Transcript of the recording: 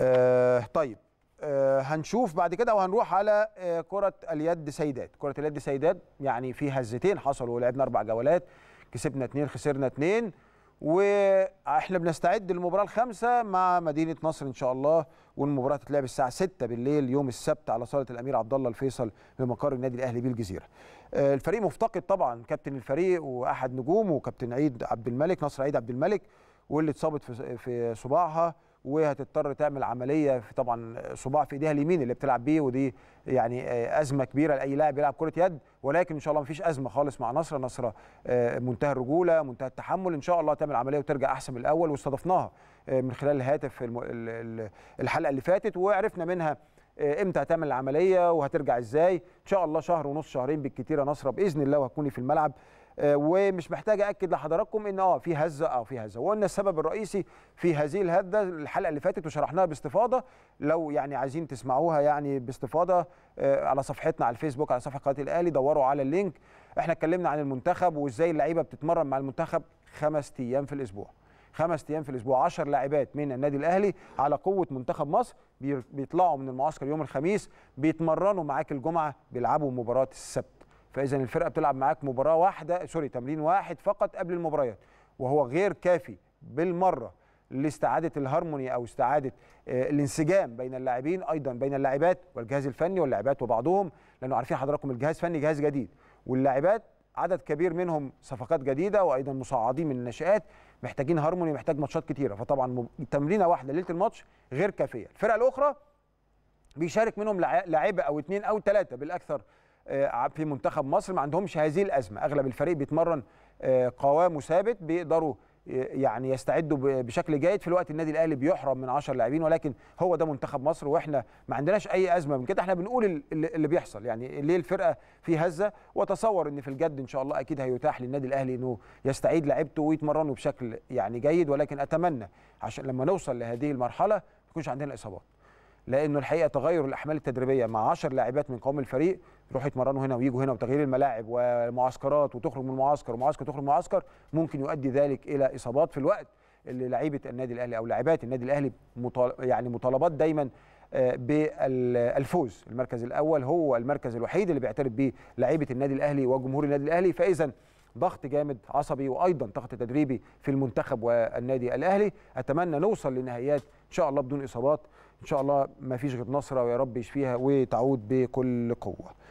آه طيب آه هنشوف بعد كده وهنروح على آه كرة اليد سيدات كرة اليد سيدات يعني في هزتين حصلوا ولعبنا أربع جولات كسبنا اتنين خسرنا اتنين واحنا بنستعد للمباراة الخامسة مع مدينة نصر إن شاء الله والمباراة تتلعب الساعة 6 بالليل يوم السبت على صالة الأمير عبد الله الفيصل بمقر النادي الأهلي بالجزيرة. آه، الفريق مفتقد طبعا كابتن الفريق وأحد نجومه كابتن عيد عبد الملك نصر عيد عبد الملك واللي اتصابت في صباعها وهتضطر تعمل عمليه في طبعا صباع في ايديها اليمين اللي بتلعب بيه ودي يعني آه، ازمه كبيره لاي لاعب بيلعب كره يد ولكن ان شاء الله مفيش ازمه خالص مع نصر نصر آه، منتهى الرجوله منتهى التحمل ان شاء الله تعمل عمليه وترجع احسن من الاول واستضفناها آه، من خلال الهاتف الحلقه اللي فاتت وعرفنا منها امتى هتعمل العمليه وهترجع ازاي ان شاء الله شهر ونص شهرين بالكتير يا نصره باذن الله وهتكوني في الملعب آه، ومش محتاج اكد لحضراتكم ان اه في هزه اه في هزه وقلنا السبب الرئيسي في هذه الهزه الحلقه اللي فاتت وشرحناها باستفاضه لو يعني عايزين تسمعوها يعني باستفاضه آه، على صفحتنا على الفيسبوك على صفحه قناه الاهلي دوروا على اللينك احنا اتكلمنا عن المنتخب وازاي اللعيبه بتتمرن مع المنتخب خمس ايام في الاسبوع خمس ايام في الاسبوع 10 لاعبات من النادي الاهلي على قوه منتخب مصر بيطلعوا من المعسكر يوم الخميس بيتمرنوا معاك الجمعه بيلعبوا مباراه السبت فاذا الفرقه بتلعب معاك مباراه واحده سوري تمرين واحد فقط قبل المباريات وهو غير كافي بالمره لاستعاده الهارموني او استعاده آه، الانسجام بين اللاعبين ايضا بين اللاعبات والجهاز الفني واللاعبات وبعضهم لانه عارفين حضراتكم الجهاز الفني جهاز جديد واللاعبات عدد كبير منهم صفقات جديده وايضا مصعدين من الناشئات محتاجين هارموني محتاج ماتشات كتيره فطبعا تمرينه واحده ليله الماتش غير كافيه الفرقه الاخرى بيشارك منهم لعيبه او اثنين او ثلاثه بالاكثر آه، في منتخب مصر ما عندهمش هذه الازمه اغلب الفريق بيتمرن آه، قوامه ثابت بيقدروا آه، يعني يستعدوا بشكل جيد في الوقت النادي الاهلي بيحرم من 10 لاعبين ولكن هو ده منتخب مصر واحنا ما عندناش اي ازمه من كده احنا بنقول اللي بيحصل يعني ليه الفرقه في هزه وتصور ان في الجد ان شاء الله اكيد هيتاح للنادي الاهلي انه يستعيد لعبته ويتمرنوا بشكل يعني جيد ولكن اتمنى عشان لما نوصل لهذه المرحله ما يكونش عندنا اصابات لانه الحقيقه تغير الاحمال التدريبيه مع 10 لاعبات من قوام الفريق يروحوا يتمرنوا هنا ويجوا هنا وتغيير الملاعب ومعسكرات وتخرج من المعسكر ومعسكر تخرج من المعسكر ممكن يؤدي ذلك الى اصابات في الوقت اللي لعيبه النادي الاهلي او لاعبات النادي الاهلي مطالب يعني مطالبات دايما آه، بالفوز المركز الاول هو المركز الوحيد اللي بيعترف به لعيبه النادي الاهلي وجمهور النادي الاهلي فاذا ضغط جامد عصبي وايضا ضغط تدريبي في المنتخب والنادي الاهلي اتمنى نوصل لنهايات ان شاء الله بدون اصابات ان شاء الله ما فيش غير نصره ويا رب يشفيها وتعود بكل قوه